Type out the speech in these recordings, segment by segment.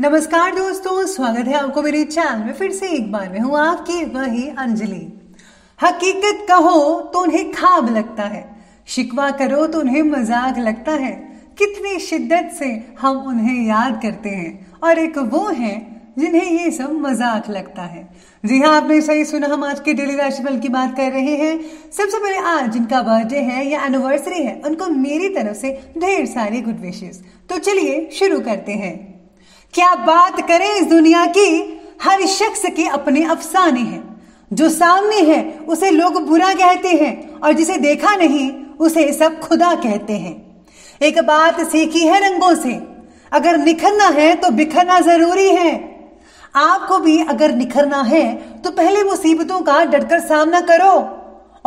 नमस्कार दोस्तों स्वागत है आपको मेरे चैनल में फिर से एक बार में हूँ आपकी वही अंजलि हकीकत कहो तो उन्हें खाब लगता है शिकवा करो तो उन्हें मजाक लगता है कितनी शिद्दत से हम उन्हें याद करते हैं और एक वो है जिन्हें ये सब मजाक लगता है जी हाँ आपने सही सुना हम आज के डेली राशिफल की बात कर रहे हैं सबसे पहले आज जिनका बर्थडे है या एनिवर्सरी है उनको मेरी तरफ से ढेर सारी गुड विशेष तो चलिए शुरू करते हैं क्या बात करें इस दुनिया की हर शख्स के अपने अफसाने हैं जो सामने है उसे लोग बुरा कहते हैं और जिसे देखा नहीं उसे सब खुदा कहते हैं एक बात सीखी है रंगों से अगर निखरना है तो बिखरना जरूरी है आपको भी अगर निखरना है तो पहले मुसीबतों का डटकर सामना करो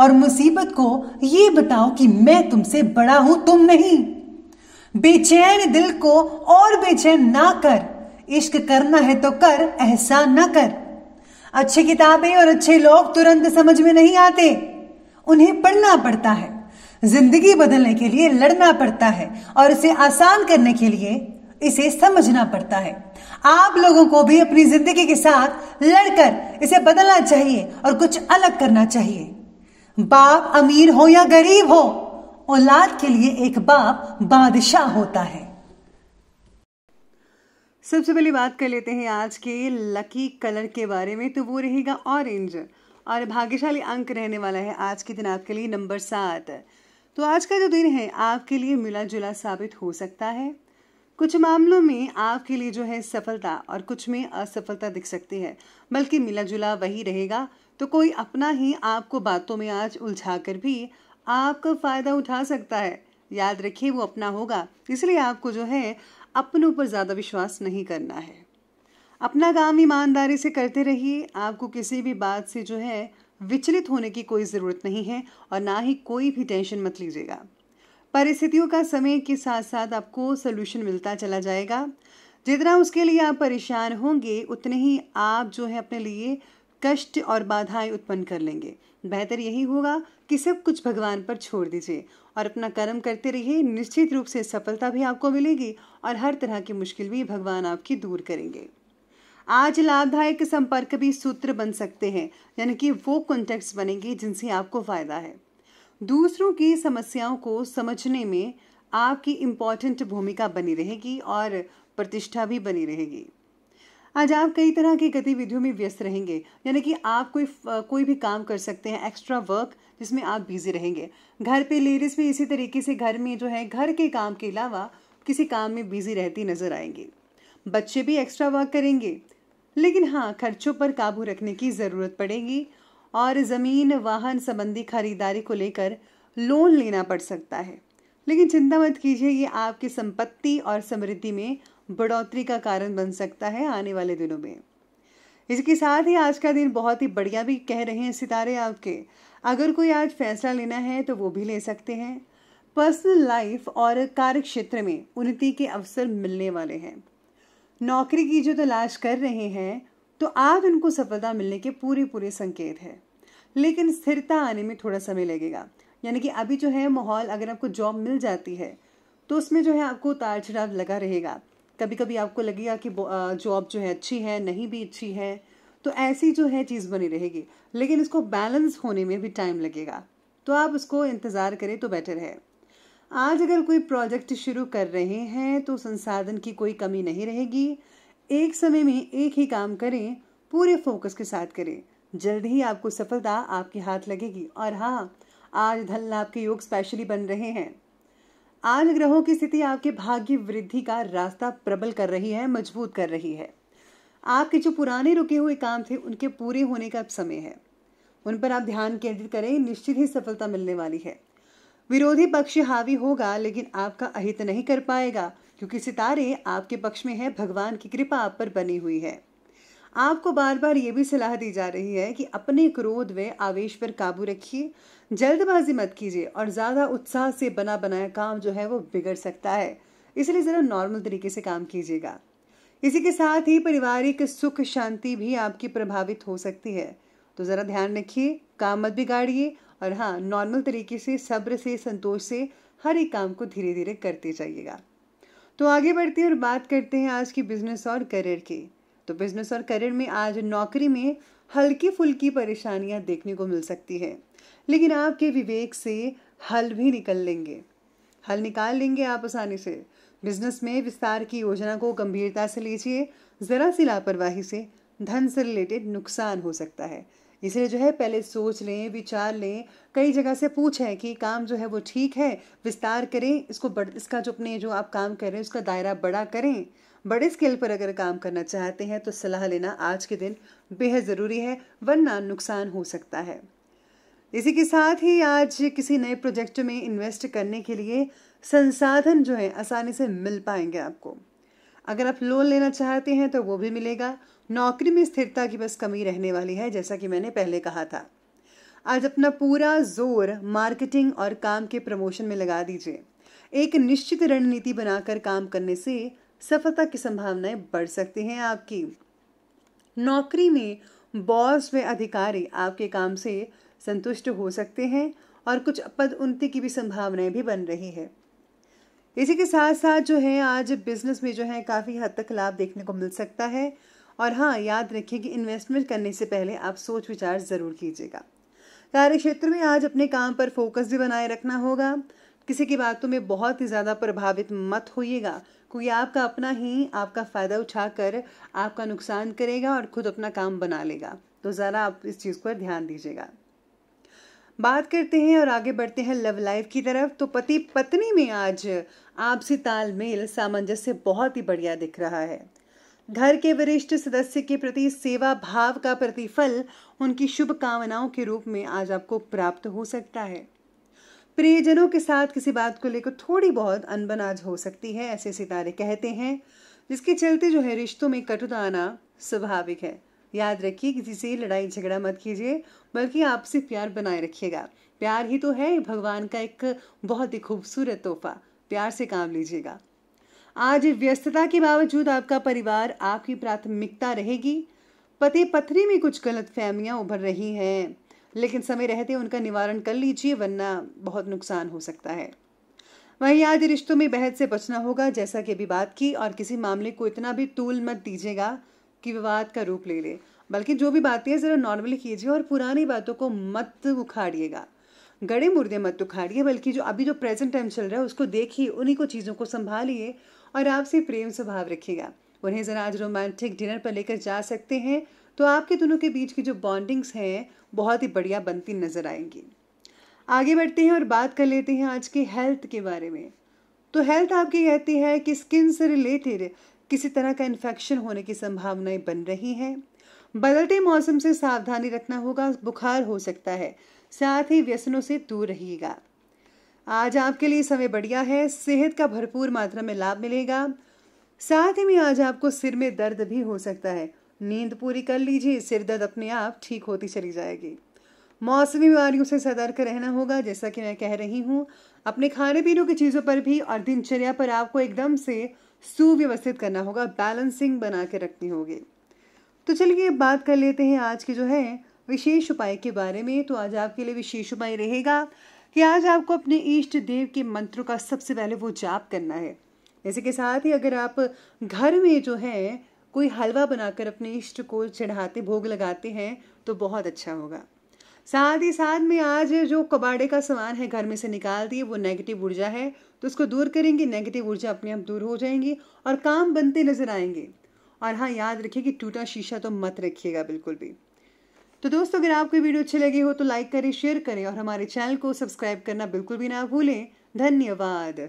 और मुसीबत को ये बताओ कि मैं तुमसे बड़ा हूं तुम नहीं बेचैन दिल को और बेचैन ना कर इश्क करना है तो कर एहसान ना कर अच्छी किताबें और अच्छे लोग तुरंत समझ में नहीं आते उन्हें पढ़ना पड़ता है जिंदगी बदलने के लिए लड़ना पड़ता है और इसे आसान करने के लिए इसे समझना पड़ता है आप लोगों को भी अपनी जिंदगी के साथ लड़कर इसे बदलना चाहिए और कुछ अलग करना चाहिए बाप अमीर हो या गरीब हो औलाद के लिए एक बाप बादशाह होता है सबसे पहले बात कर लेते हैं आज के लकी कलर के बारे में तो वो रहेगा ऑरेंज और भाग्यशाली अंक रहने वाला है आज के दिन आपके लिए नंबर सात तो आज का जो दिन है आपके लिए मिला जुला साबित हो सकता है कुछ मामलों में आपके लिए जो है सफलता और कुछ में असफलता दिख सकती है बल्कि मिला जुला वही रहेगा तो कोई अपना ही आपको बातों में आज उलझा कर भी आपका फ़ायदा उठा सकता है याद रखिए वो अपना होगा इसलिए आपको जो है अपने पर ज़्यादा विश्वास नहीं करना है अपना काम ईमानदारी से करते रहिए आपको किसी भी बात से जो है विचलित होने की कोई ज़रूरत नहीं है और ना ही कोई भी टेंशन मत लीजिएगा परिस्थितियों का समय के साथ साथ आपको सोल्यूशन मिलता चला जाएगा जितना उसके लिए आप परेशान होंगे उतने ही आप जो है अपने लिए कष्ट और बाधाएं उत्पन्न कर लेंगे बेहतर यही होगा कि सब कुछ भगवान पर छोड़ दीजिए और अपना कर्म करते रहिए निश्चित रूप से सफलता भी आपको मिलेगी और हर तरह की मुश्किल भी भगवान आपकी दूर करेंगे आज लाभदायक संपर्क भी सूत्र बन सकते हैं यानी कि वो कॉन्टेक्ट बनेंगे जिनसे आपको फायदा है दूसरों की समस्याओं को समझने में आपकी इम्पॉर्टेंट भूमिका बनी रहेगी और प्रतिष्ठा भी बनी रहेगी आज आप कई तरह की गतिविधियों में व्यस्त रहेंगे यानी कि आप कोई कोई भी काम कर सकते हैं एक्स्ट्रा वर्क जिसमें आप बिजी रहेंगे घर पे लेडीज भी इसी तरीके से घर में जो है घर के काम के अलावा किसी काम में बिजी रहती नजर आएंगे बच्चे भी एक्स्ट्रा वर्क करेंगे लेकिन हाँ खर्चों पर काबू रखने की ज़रूरत पड़ेगी और ज़मीन वाहन संबंधी खरीदारी को लेकर लोन लेना पड़ सकता है लेकिन चिंता मत कीजिए ये आपकी संपत्ति और समृद्धि में बढ़ोतरी का कारण बन सकता है आने वाले दिनों में इसके साथ ही आज का दिन बहुत ही बढ़िया भी कह रहे हैं सितारे आपके अगर कोई आज फैसला लेना है तो वो भी ले सकते हैं पर्सनल लाइफ और कार्य क्षेत्र में उन्नति के अवसर मिलने वाले हैं नौकरी की जो तलाश कर रहे हैं तो आज उनको सफलता मिलने के पूरे पूरे संकेत है लेकिन स्थिरता आने में थोड़ा समय लगेगा यानी कि अभी जो है माहौल अगर आपको जॉब मिल जाती है तो उसमें जो है आपको उतार चढ़ाव लगा रहेगा कभी कभी आपको लगेगा कि जॉब जो है अच्छी है नहीं भी अच्छी है तो ऐसी जो है चीज़ बनी रहेगी लेकिन इसको बैलेंस होने में भी टाइम लगेगा तो आप उसको इंतज़ार करें तो बेटर है आज अगर कोई प्रोजेक्ट शुरू कर रहे हैं तो संसाधन की कोई कमी नहीं रहेगी एक समय में एक ही काम करें पूरे फोकस के साथ करें जल्द ही आपको सफलता आपके हाथ लगेगी और हाँ आज धन लाभ के योग स्पेशली बन रहे हैं आज ग्रहों की स्थिति आपके भाग्य वृद्धि का रास्ता प्रबल कर रही है मजबूत कर रही है आपके जो पुराने रुके हुए काम थे उनके पूरे होने का समय है उन पर आप ध्यान केंद्रित करें निश्चित ही सफलता मिलने वाली है विरोधी पक्ष हावी होगा लेकिन आपका अहित नहीं कर पाएगा क्योंकि सितारे आपके पक्ष में है भगवान की कृपा आप पर बनी हुई है आपको बार बार ये भी सलाह दी जा रही है कि अपने क्रोध व आवेश पर काबू रखिए जल्दबाजी मत कीजिए और ज़्यादा उत्साह से बना बनाया काम जो है वो बिगड़ सकता है इसलिए ज़रा नॉर्मल तरीके से काम कीजिएगा इसी के साथ ही पारिवारिक सुख शांति भी आपकी प्रभावित हो सकती है तो ज़रा ध्यान रखिए काम मत बिगाड़िए और हाँ नॉर्मल तरीके से सब्र से संतोष से हर एक काम को धीरे धीरे करते जाइएगा तो आगे बढ़ते हैं और बात करते हैं आज की बिजनेस और करियर की तो बिजनेस और करियर में आज नौकरी में हल्की फुल्की परेशानियां देखने को मिल सकती है लेकिन आपके विवेक से हल भी निकल लेंगे हल निकाल लेंगे आप आसानी से बिजनेस में विस्तार की योजना को गंभीरता से लीजिए ज़रा सी लापरवाही से धन से रिलेटेड नुकसान हो सकता है इसलिए जो है पहले सोच लें विचार लें कई जगह से पूछें कि काम जो है वो ठीक है विस्तार करें इसको बड़ इसका जो अपने जो आप काम कर रहे हैं उसका दायरा बड़ा करें बड़े स्केल पर अगर काम करना चाहते हैं तो सलाह लेना आज के दिन बेहद ज़रूरी है वरना नुकसान हो सकता है इसी के साथ ही आज किसी नए प्रोजेक्ट में इन्वेस्ट करने के लिए संसाधन जो है आसानी से मिल पाएंगे आपको अगर आप लोन लेना चाहते हैं तो वो भी मिलेगा नौकरी में स्थिरता की बस कमी रहने वाली है जैसा कि मैंने पहले कहा था आज अपना पूरा जोर मार्केटिंग और काम के प्रमोशन में लगा दीजिए एक निश्चित रणनीति बनाकर काम करने से सफलता की संभावनाएं बढ़ सकती हैं आपकी नौकरी में बॉस व अधिकारी आपके काम से संतुष्ट हो सकते हैं और कुछ पद उन्नति की भी संभावनाएं भी बन रही है इसी के साथ साथ जो है आज बिजनेस में जो है काफ़ी हद तक लाभ देखने को मिल सकता है और हाँ याद रखिए कि इन्वेस्टमेंट करने से पहले आप सोच विचार ज़रूर कीजिएगा कार्य क्षेत्र में आज अपने काम पर फोकस भी बनाए रखना होगा किसी की बातों में बहुत ही ज़्यादा प्रभावित मत होइएगा क्योंकि आपका अपना ही आपका फ़ायदा उठाकर आपका नुकसान करेगा और खुद अपना काम बना लेगा तो ज़रा आप इस चीज़ पर ध्यान दीजिएगा बात करते हैं और आगे बढ़ते हैं लव लाइफ की तरफ तो पति पत्नी में आज आपसी तालमेल सामंजस्य बहुत ही बढ़िया दिख रहा है घर के वरिष्ठ सदस्य के प्रति सेवा भाव का प्रतिफल उनकी शुभकामनाओं के रूप में आज आपको प्राप्त हो सकता है प्रियजनों के साथ किसी बात को लेकर थोड़ी बहुत अनबन आज हो सकती है ऐसे सितारे कहते हैं जिसके चलते जो है रिश्तों में कटुता आना स्वाभाविक है याद रखिए किसी से लड़ाई झगड़ा मत कीजिए बल्कि आपसे प्यार बनाए रखिएगा प्यार ही तो है भगवान का एक बहुत ही खूबसूरत तोहफा प्यार से काम लीजिएगा आज व्यस्तता के बावजूद आपका परिवार आपकी प्राथमिकता रहेगी पति पत्नी में कुछ गलत फहमियाँ उभर रही हैं लेकिन समय रहते उनका निवारण कर लीजिए वरना बहुत नुकसान हो सकता है वहीं आज रिश्तों में बहस से बचना होगा जैसा कि अभी बात की और किसी मामले को इतना भी तूल मत दीजिएगा कि विवाद का रूप ले ले बल्कि जो भी बातें हैं ज़रा नॉर्मली कीजिए और पुरानी बातों को मत उखाड़िएगा गड़े मुर्दे मत उखाड़िए बल्कि जो अभी जो प्रेजेंट टाइम चल रहा है उसको देखिए उन्हीं को चीज़ों को संभालिए और आपसे प्रेम स्वभाव रखिएगा उन्हें ज़रा आज रोमांटिक डिनर पर लेकर जा सकते हैं तो आपके दोनों के बीच की जो बॉन्डिंग्स हैं बहुत ही बढ़िया बनती नज़र आएंगी आगे बढ़ते हैं और बात कर लेते हैं आज की हेल्थ के बारे में तो हेल्थ आपकी कहती है कि स्किन से रिलेटेड किसी तरह का इन्फेक्शन होने की संभावनाएं बन रही हैं बदलते मौसम से सावधानी रखना होगा बुखार हो सकता है साथ ही व्यसनों से दूर रहिएगा आज आपके लिए समय बढ़िया है सेहत का भरपूर मात्रा में लाभ मिलेगा साथ ही में आज आपको सिर में दर्द भी हो सकता है नींद पूरी कर लीजिए सिर दर्द अपने आप ठीक होती चली जाएगी मौसमी बीमारियों से सतर्क रहना होगा जैसा कि मैं कह रही हूँ अपने खाने पीने की चीज़ों पर भी और दिनचर्या पर आपको एकदम से सुव्यवस्थित करना होगा बैलेंसिंग बना के रखनी होगी तो चलिए बात कर लेते हैं आज के जो है विशेष उपाय के बारे में तो आज आपके लिए विशेष उपाय रहेगा कि आज आपको अपने इष्ट देव के मंत्रों का सबसे पहले वो जाप करना है इसी के साथ ही अगर आप घर में जो है कोई हलवा बनाकर अपने इष्ट को चढ़ाते भोग लगाते हैं तो बहुत अच्छा होगा साथ ही साथ में आज जो कबाड़े का सामान है घर में से निकाल दिए वो नेगेटिव ऊर्जा है तो उसको दूर करेंगे नेगेटिव ऊर्जा अपने आप दूर हो जाएंगी और काम बनते नजर आएंगे और हाँ याद रखिए कि टूटा शीशा तो मत रखिएगा बिल्कुल भी तो दोस्तों अगर आपको वीडियो अच्छी लगी हो तो लाइक करें शेयर करें और हमारे चैनल को सब्सक्राइब करना बिल्कुल भी ना भूलें धन्यवाद